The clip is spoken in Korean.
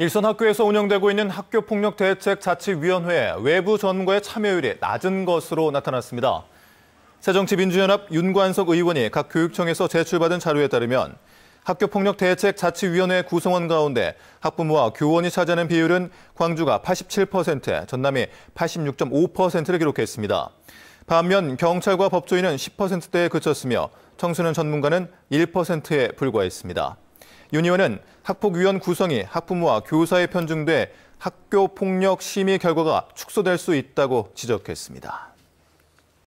일선 학교에서 운영되고 있는 학교폭력대책자치위원회 외부 전문가의 참여율이 낮은 것으로 나타났습니다. 새정치민주연합 윤관석 의원이 각 교육청에서 제출받은 자료에 따르면 학교폭력대책자치위원회 구성원 가운데 학부모와 교원이 차지하는 비율은 광주가 87%, 전남이 86.5%를 기록했습니다. 반면 경찰과 법조인은 10%대에 그쳤으며 청소년 전문가는 1%에 불과했습니다. 윤 의원은 학폭위원 구성이 학부모와 교사에 편중돼 학교 폭력 심의 결과가 축소될 수 있다고 지적했습니다.